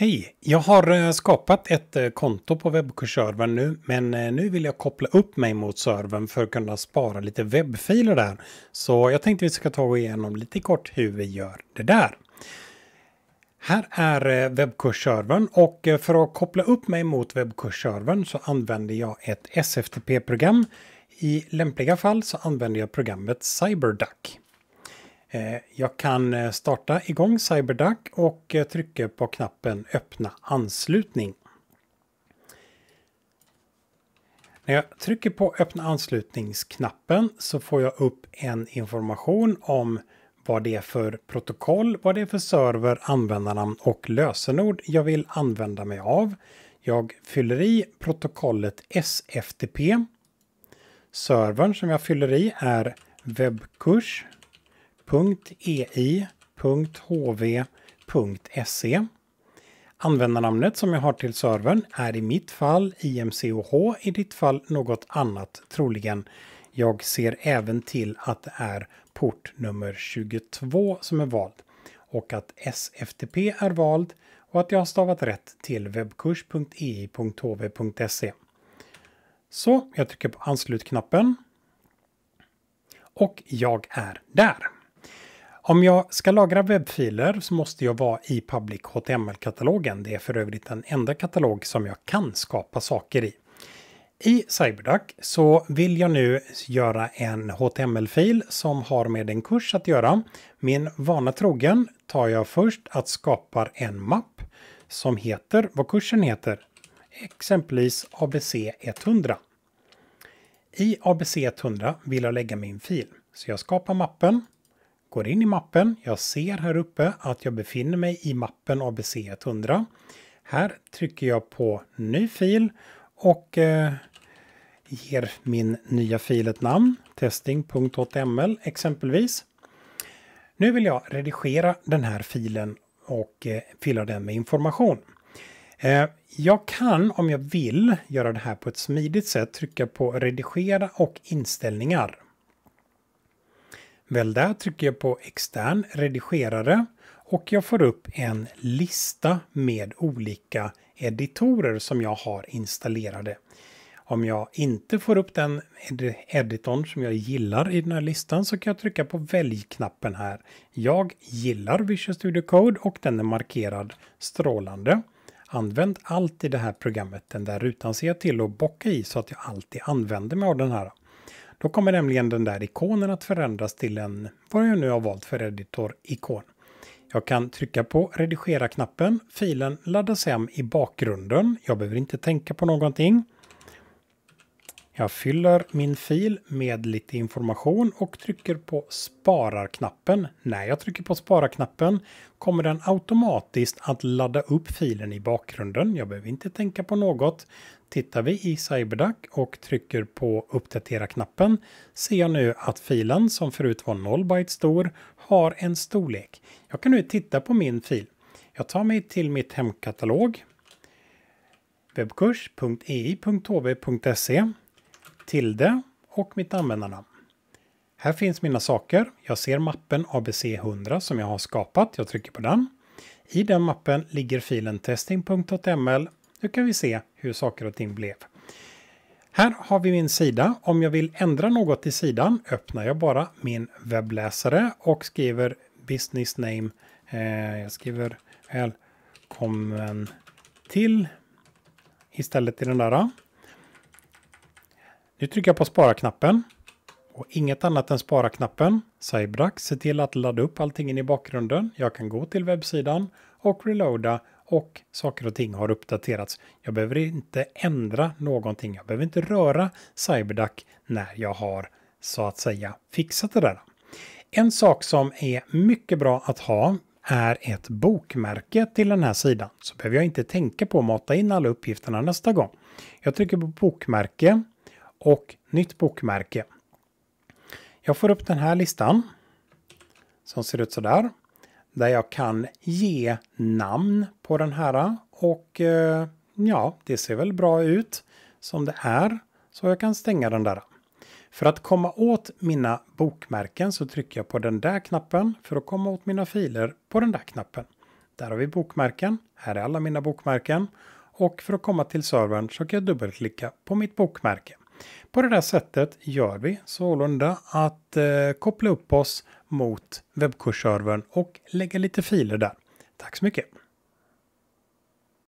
Hej! Jag har eh, skapat ett eh, konto på webbkursservern nu, men eh, nu vill jag koppla upp mig mot servern för att kunna spara lite webbfiler där. Så jag tänkte vi ska ta igenom lite kort hur vi gör det där. Här är webbkursservern och för att koppla upp mig mot webbkursservern så använder jag ett SFTP-program. I lämpliga fall så använder jag programmet CyberDuck. Eh, jag kan eh, starta igång CyberDuck och eh, trycka på knappen öppna anslutning. När jag trycker på öppna anslutningsknappen så får jag upp en information om vad det är för protokoll, vad det är för server, användarnamn och lösenord jag vill använda mig av. Jag fyller i protokollet SFTP. Servern som jag fyller i är webbkurs www.ei.hv.se. E. Användarnamnet som jag har till servern är i mitt fall IMCOH, i ditt fall något annat troligen. Jag ser även till att det är port nummer 22 som är vald och att SFTP är vald och att jag har stavat rätt till webbkurs.ei.hv.se. E. Så jag trycker på anslutknappen och jag är där. Om jag ska lagra webbfiler så måste jag vara i Public HTML-katalogen. Det är för övrigt den enda katalog som jag kan skapa saker i. I CyberDuck så vill jag nu göra en HTML-fil som har med en kurs att göra. Min vana trogen tar jag först att skapa en mapp som heter vad kursen heter, exempelvis ABC100. I ABC100 vill jag lägga min fil, så jag skapar mappen Går in i mappen. Jag ser här uppe att jag befinner mig i mappen ABC100. Här trycker jag på ny fil och eh, ger min nya fil ett namn, testing.html exempelvis. Nu vill jag redigera den här filen och eh, fylla den med information. Eh, jag kan, om jag vill, göra det här på ett smidigt sätt, trycka på redigera och inställningar. Väl där trycker jag på extern redigerare och jag får upp en lista med olika editorer som jag har installerade. Om jag inte får upp den ed editorn som jag gillar i den här listan så kan jag trycka på välj-knappen här. Jag gillar Visual Studio Code och den är markerad strålande. Använd alltid det här programmet, den där rutan ser jag till att bocka i så att jag alltid använder mig av den här. Då kommer nämligen den där ikonen att förändras till en, vad jag nu har valt för editor-ikon. Jag kan trycka på redigera-knappen, filen laddas hem i bakgrunden, jag behöver inte tänka på någonting. Jag fyller min fil med lite information och trycker på sparar-knappen. När jag trycker på sparar-knappen kommer den automatiskt att ladda upp filen i bakgrunden. Jag behöver inte tänka på något. Tittar vi i CyberDuck och trycker på uppdatera-knappen ser jag nu att filen som förut var 0 byte stor har en storlek. Jag kan nu titta på min fil. Jag tar mig till mitt hemkatalog webbkurs.ei.hv.se tilde och mitt användarnamn. Här finns mina saker. Jag ser mappen ABC100 som jag har skapat. Jag trycker på den. I den mappen ligger filen testing.html. Nu kan vi se hur saker och ting blev. Här har vi min sida. Om jag vill ändra något i sidan öppnar jag bara min webbläsare och skriver business name. Eh, jag skriver välkommen till istället i den där. Nu trycker jag på spara-knappen. Och inget annat än spara-knappen. Cybrax se till att ladda upp allting in i bakgrunden. Jag kan gå till webbsidan och reloada och saker och ting har uppdaterats. Jag behöver inte ändra någonting. Jag behöver inte röra CyberDuck när jag har så att säga fixat det där. En sak som är mycket bra att ha är ett bokmärke till den här sidan. Så behöver jag inte tänka på att mata in alla uppgifterna nästa gång. Jag trycker på bokmärke och nytt bokmärke. Jag får upp den här listan som ser ut så där. Där jag kan ge namn på den här och eh, ja, det ser väl bra ut som det är. Så jag kan stänga den där. För att komma åt mina bokmärken så trycker jag på den där knappen. För att komma åt mina filer på den där knappen. Där har vi bokmärken. Här är alla mina bokmärken. Och för att komma till servern så kan jag dubbelklicka på mitt bokmärke. På det där sättet gör vi sålunda att eh, koppla upp oss mot webbkursservern och lägga lite filer där. Tack så mycket!